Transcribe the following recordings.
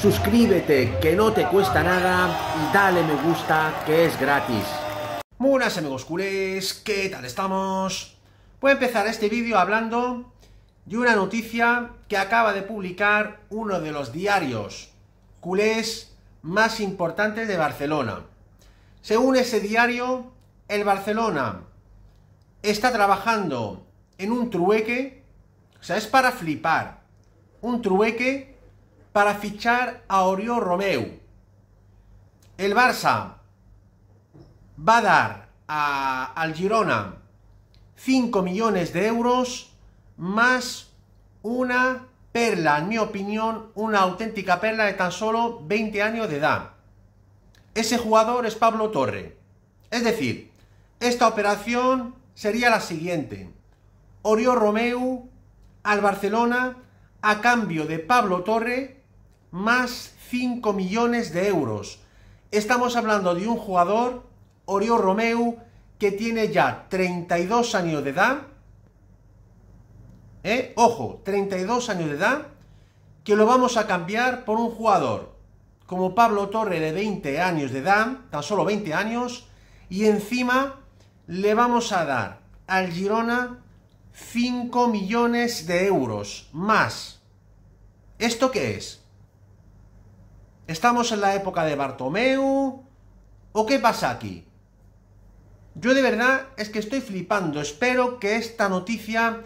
suscríbete que no te cuesta nada y dale me gusta que es gratis. Muy buenas amigos culés, ¿qué tal estamos? Voy a empezar este vídeo hablando de una noticia que acaba de publicar uno de los diarios culés más importantes de Barcelona. Según ese diario, el Barcelona está trabajando en un trueque, o sea, es para flipar, un trueque para fichar a Oriol Romeu. El Barça va a dar al Girona 5 millones de euros más una perla, en mi opinión, una auténtica perla de tan solo 20 años de edad. Ese jugador es Pablo Torre. Es decir, esta operación sería la siguiente. Oriol Romeu al Barcelona a cambio de Pablo Torre más 5 millones de euros. Estamos hablando de un jugador, Oriol Romeu, que tiene ya 32 años de edad. ¿eh? Ojo, 32 años de edad, que lo vamos a cambiar por un jugador como Pablo Torre de 20 años de edad, tan solo 20 años, y encima le vamos a dar al Girona 5 millones de euros más. ¿Esto qué es? ¿Estamos en la época de Bartomeu? ¿O qué pasa aquí? Yo de verdad es que estoy flipando. Espero que esta noticia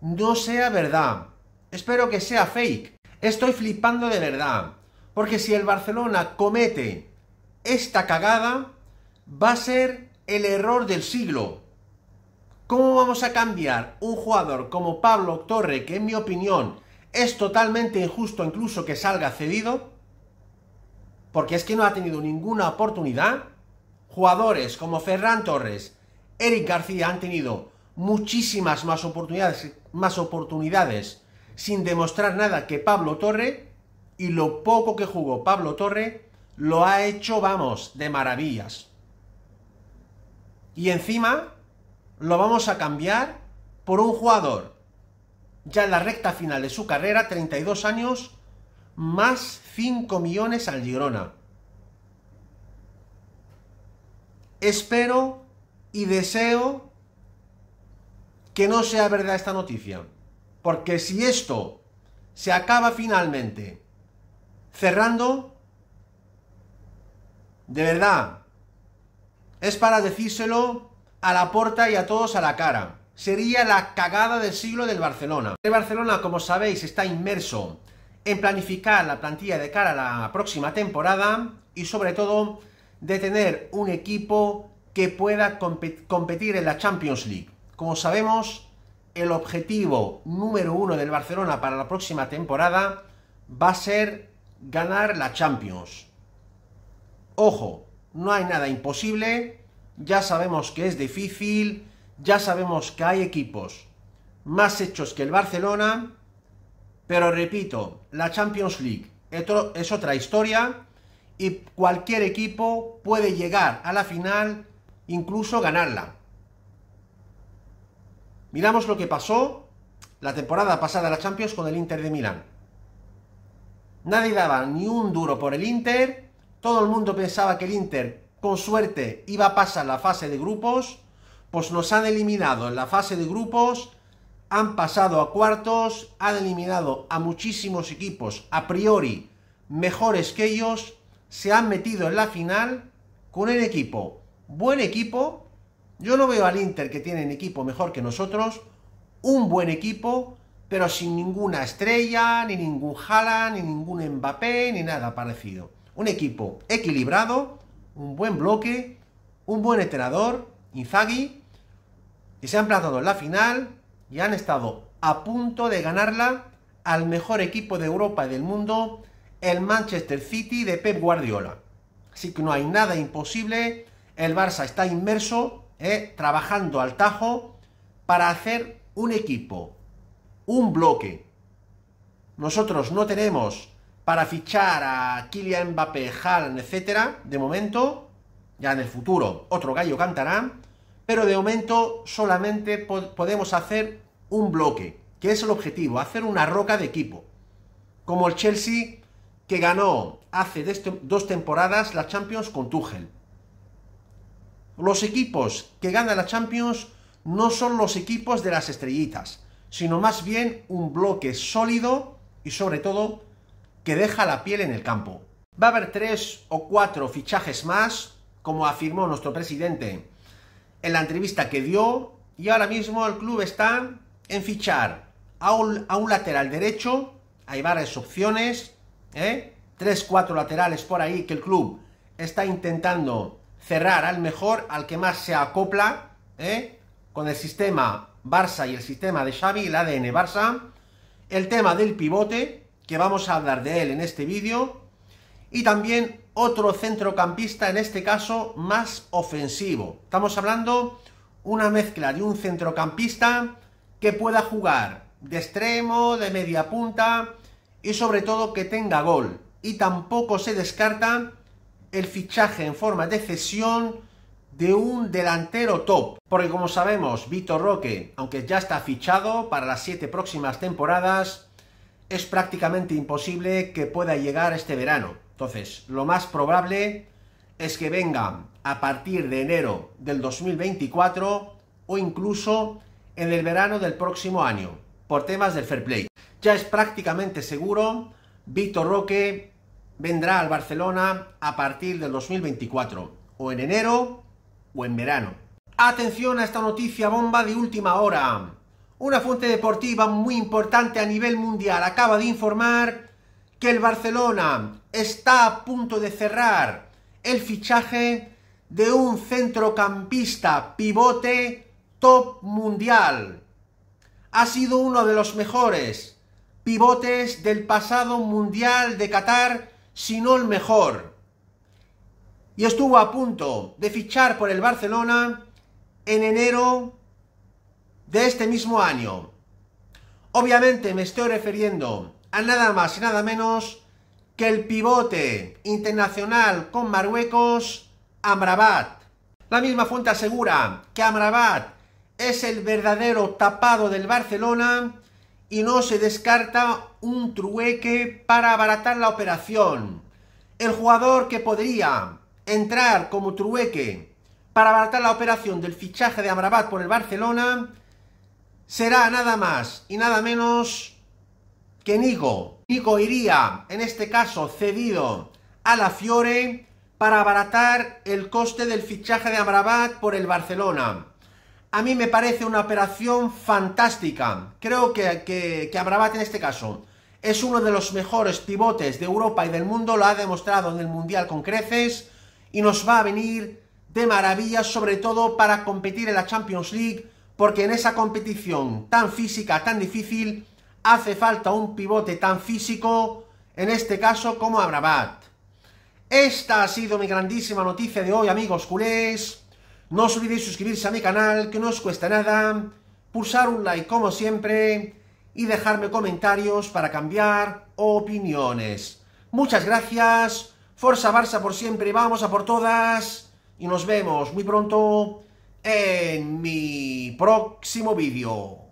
no sea verdad. Espero que sea fake. Estoy flipando de verdad. Porque si el Barcelona comete esta cagada, va a ser el error del siglo. ¿Cómo vamos a cambiar un jugador como Pablo Torre, que en mi opinión es totalmente injusto incluso que salga cedido? porque es que no ha tenido ninguna oportunidad. Jugadores como Ferran Torres, Eric García han tenido muchísimas más oportunidades, más oportunidades sin demostrar nada que Pablo Torre y lo poco que jugó Pablo Torre lo ha hecho, vamos, de maravillas. Y encima lo vamos a cambiar por un jugador ya en la recta final de su carrera, 32 años, más 5 millones al Girona. Espero y deseo que no sea verdad esta noticia. Porque si esto se acaba finalmente cerrando, de verdad, es para decírselo a la porta y a todos a la cara. Sería la cagada del siglo del Barcelona. El Barcelona, como sabéis, está inmerso en planificar la plantilla de cara a la próxima temporada y sobre todo de tener un equipo que pueda competir en la Champions League. Como sabemos, el objetivo número uno del Barcelona para la próxima temporada va a ser ganar la Champions. Ojo, no hay nada imposible, ya sabemos que es difícil, ya sabemos que hay equipos más hechos que el Barcelona, pero repito, la Champions League es otra historia y cualquier equipo puede llegar a la final, incluso ganarla. Miramos lo que pasó la temporada pasada a la Champions con el Inter de Milán. Nadie daba ni un duro por el Inter, todo el mundo pensaba que el Inter con suerte iba a pasar la fase de grupos, pues nos han eliminado en la fase de grupos han pasado a cuartos, han eliminado a muchísimos equipos a priori mejores que ellos, se han metido en la final con el equipo, buen equipo, yo no veo al Inter que tiene un equipo mejor que nosotros, un buen equipo, pero sin ninguna estrella, ni ningún Haaland, ni ningún Mbappé, ni nada parecido. Un equipo equilibrado, un buen bloque, un buen entrenador, Inzaghi, y se han plantado en la final y han estado a punto de ganarla al mejor equipo de Europa y del mundo, el Manchester City de Pep Guardiola. Así que no hay nada imposible, el Barça está inmerso, eh, trabajando al tajo para hacer un equipo, un bloque. Nosotros no tenemos para fichar a Kylian Mbappé, Haaland, etcétera, de momento, ya en el futuro otro gallo cantará, pero de momento solamente podemos hacer un bloque, que es el objetivo, hacer una roca de equipo. Como el Chelsea que ganó hace este-, dos temporadas la Champions con Tuchel. Los equipos que ganan la Champions no son los equipos de las estrellitas, sino más bien un bloque sólido y sobre todo que deja la piel en el campo. Va a haber tres o cuatro fichajes más, como afirmó nuestro presidente en la entrevista que dio y ahora mismo el club está en fichar a un, lateral derecho, hay varias opciones, ¿eh? tres, cuatro laterales por ahí que el club está intentando cerrar al mejor, al que más se acopla ¿eh? con el sistema Barça y el sistema de Xavi, el ADN Barça. El tema del pivote, que vamos a hablar de él en este vídeo y también otro centrocampista, en este caso más ofensivo. Estamos hablando una mezcla de un centrocampista que pueda jugar de extremo, de media punta y sobre todo que tenga gol. Y tampoco se descarta el fichaje en forma de cesión de un delantero top. Porque como sabemos, Vitor Roque, aunque ya está fichado para las siete próximas temporadas, es prácticamente imposible que pueda llegar este verano. Entonces, lo más probable es que venga a partir de enero del 2024 o incluso en el verano del próximo año, por temas del fair play. Ya es prácticamente seguro, Vitor Roque vendrá al Barcelona a partir del 2024, o en enero o en verano. Atención a esta noticia bomba de última hora. Una fuente deportiva muy importante a nivel mundial acaba de informar que el Barcelona está a punto de cerrar el fichaje de un centrocampista pivote top mundial. Ha sido uno de los mejores pivotes del pasado mundial de Qatar, si no el mejor. Y estuvo a punto de fichar por el Barcelona en enero de este mismo año. Obviamente me estoy refiriendo a nada más y nada menos que el pivote internacional con Marruecos, Amrabat. La misma fuente asegura que Amrabat es el verdadero tapado del Barcelona y no se descarta un trueque para abaratar la operación. El jugador que podría entrar como trueque para abaratar la operación del fichaje de Amrabat por el Barcelona será nada más y nada menos que Nigo, Nico iría, en este caso, cedido a la Fiore para abaratar el coste del fichaje de Abrabat por el Barcelona. A mí me parece una operación fantástica. Creo que, que, en este caso es uno de los mejores pivotes de Europa y del mundo, lo ha demostrado en el Mundial con creces y nos va a venir de maravilla, sobre todo para competir en la Champions League, porque en esa competición tan física, tan difícil, hace falta un pivote tan físico, en este caso como Abrabat. Esta ha sido mi grandísima noticia de hoy, amigos culés. No os olvidéis suscribirse a mi canal, que no os cuesta nada, pulsar un like como siempre y dejarme comentarios para cambiar opiniones. Muchas gracias, Forza Barça por siempre, vamos a por todas y nos vemos muy pronto en mi próximo vídeo.